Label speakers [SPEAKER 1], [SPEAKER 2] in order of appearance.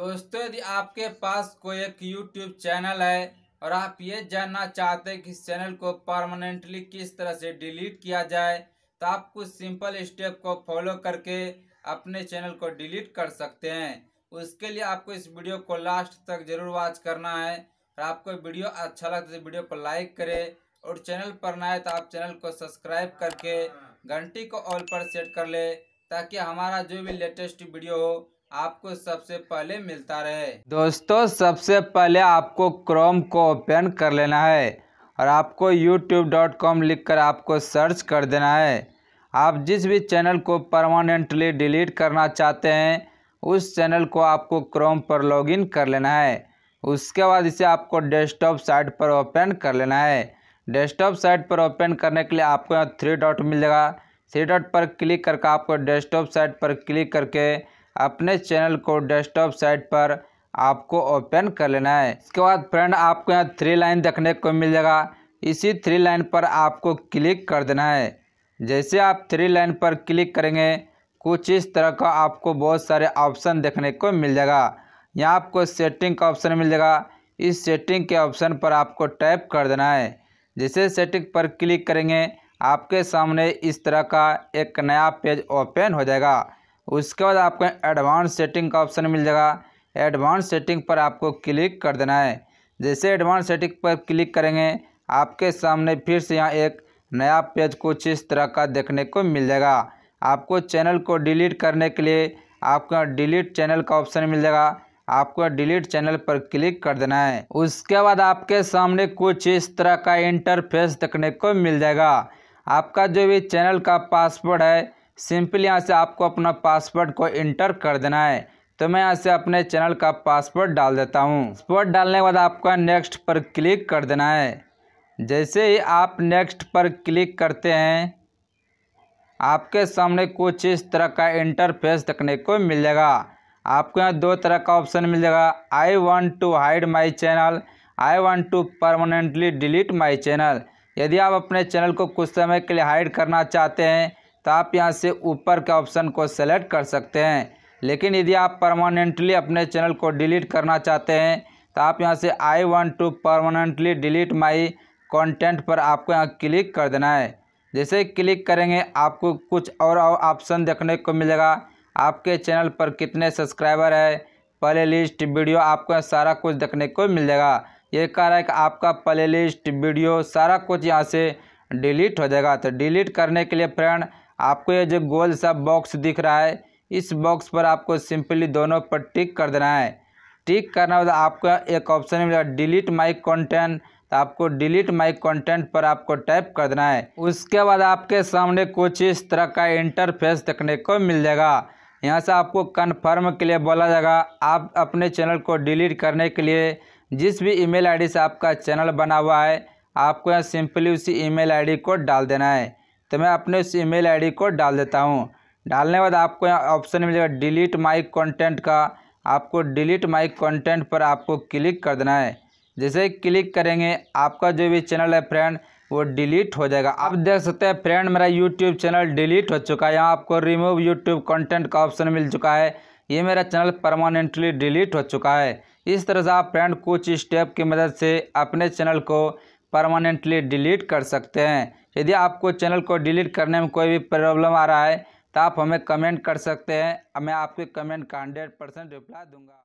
[SPEAKER 1] दोस्तों तो यदि आपके पास कोई एक यूट्यूब चैनल है और आप ये जानना चाहते हैं कि इस चैनल को परमानेंटली किस तरह से डिलीट किया जाए तो आप कुछ सिंपल स्टेप को फॉलो करके अपने चैनल को डिलीट कर सकते हैं उसके लिए आपको इस वीडियो को लास्ट तक जरूर वॉच करना है और आपको वीडियो अच्छा लगता है तो वीडियो को लाइक करें और चैनल पर ना है तो आप चैनल को सब्सक्राइब करके घंटी को ऑल पर सेट कर ले ताकि हमारा जो भी लेटेस्ट वीडियो हो आपको सबसे पहले मिलता रहे दोस्तों सबसे पहले आपको क्रोम को ओपन कर लेना है और आपको youtube.com लिखकर आपको सर्च कर देना है आप जिस भी चैनल को परमानेंटली डिलीट करना चाहते हैं उस चैनल को आपको क्रोम पर लॉगिन कर लेना है उसके बाद इसे आपको डेस्कटॉप साइट पर ओपन कर लेना है डेस्कटॉप साइट पर ओपन करने के लिए आपको यहाँ थ्री डॉट मिल जाएगा थ्री डॉट पर क्लिक करके आपको डेस्कटॉप साइट पर क्लिक करके अपने चैनल को डेस्कटॉप साइट पर आपको ओपन कर लेना है इसके बाद फ्रेंड आपको यहाँ थ्री लाइन देखने को मिल जाएगा इसी थ्री लाइन पर आपको क्लिक कर देना है जैसे आप थ्री लाइन पर क्लिक करेंगे कुछ इस तरह का आपको बहुत सारे ऑप्शन देखने को मिल जाएगा यहाँ आपको सेटिंग का ऑप्शन मिल जाएगा इस सेटिंग के ऑप्शन पर आपको टैप कर देना है जैसे सेटिंग पर क्लिक करेंगे आपके सामने इस तरह का एक नया पेज ओपन हो जाएगा उसके बाद आपको एडवांस सेटिंग का ऑप्शन मिल जाएगा एडवांस सेटिंग पर आपको क्लिक कर देना है जैसे एडवांस सेटिंग पर क्लिक करेंगे आपके सामने फिर से यहाँ एक नया पेज कुछ इस तरह का देखने को मिल जाएगा आपको चैनल को डिलीट करने के लिए आपको डिलीट चैनल का ऑप्शन मिल जाएगा आपको डिलीट चैनल पर क्लिक कर देना है उसके बाद आपके सामने कुछ इस तरह का इंटरफेस देखने को मिल जाएगा आपका जो भी चैनल का पासवर्ड है सिंपल यहाँ से आपको अपना पासवर्ड को इंटर कर देना है तो मैं यहाँ से अपने चैनल का पासवर्ड डाल देता हूँ पासवर्ड डालने के बाद आपका नेक्स्ट पर क्लिक कर देना है जैसे ही आप नेक्स्ट पर क्लिक करते हैं आपके सामने कुछ इस तरह का इंटरफेस देखने को मिल जाएगा आपको यहाँ दो तरह का ऑप्शन मिल जाएगा I want to hide my channel I want to permanently delete my channel यदि आप अपने चैनल को कुछ समय के लिए हाइड करना चाहते हैं तो आप यहाँ से ऊपर के ऑप्शन को सेलेक्ट कर सकते हैं लेकिन यदि आप परमानेंटली अपने चैनल को डिलीट करना चाहते हैं तो आप यहाँ से I want to permanently delete my content पर आपको यहाँ क्लिक कर देना है जैसे क्लिक करेंगे आपको कुछ और ऑप्शन देखने को मिलेगा आपके चैनल पर कितने सब्सक्राइबर है प्ले लिस्ट वीडियो आपको सारा कुछ देखने को मिल जाएगा ये कह रहा है कि आपका प्ले लिस्ट वीडियो सारा कुछ यहाँ से डिलीट हो जाएगा तो डिलीट करने के लिए फ्रेंड आपको ये जो गोल सा बॉक्स दिख रहा है इस बॉक्स पर आपको सिंपली दोनों पर टिक कर देना है टिक करना होता मतलब आपको एक ऑप्शन मिलेगा डिलीट माई कंटेंट तो आपको डिलीट माई कंटेंट पर आपको टाइप कर देना है उसके बाद आपके सामने कुछ इस तरह का इंटरफेस देखने को मिल जाएगा यहाँ से आपको कन्फर्म के लिए बोला जाएगा आप अपने चैनल को डिलीट करने के लिए जिस भी ईमेल आईडी से आपका चैनल बना हुआ है आपको यहाँ सिंपली उसी ईमेल आईडी को डाल देना है तो मैं अपने उस ईमेल आईडी को डाल देता हूँ डालने के बाद आपको यहाँ ऑप्शन मिलेगा डिलीट माई कंटेंट का आपको डिलीट माई कंटेंट पर आपको क्लिक कर देना है जैसे क्लिक करेंगे आपका जो भी चैनल है फ्रेंड वो डिलीट हो जाएगा आप देख सकते हैं फ्रेंड मेरा यूट्यूब चैनल डिलीट हो चुका है यहाँ आपको रिमूव यूट्यूब कॉन्टेंट का ऑप्शन मिल चुका है ये मेरा चैनल परमानेंटली डिलीट हो चुका है इस तरह से आप फ्रेंड कुछ स्टेप की मदद से अपने चैनल को परमानेंटली डिलीट कर सकते हैं यदि आपको चैनल को डिलीट करने में कोई भी प्रॉब्लम आ रहा है तो आप हमें कमेंट कर सकते हैं मैं आपके कमेंट का हंड्रेड परसेंट रिप्लाई दूंगा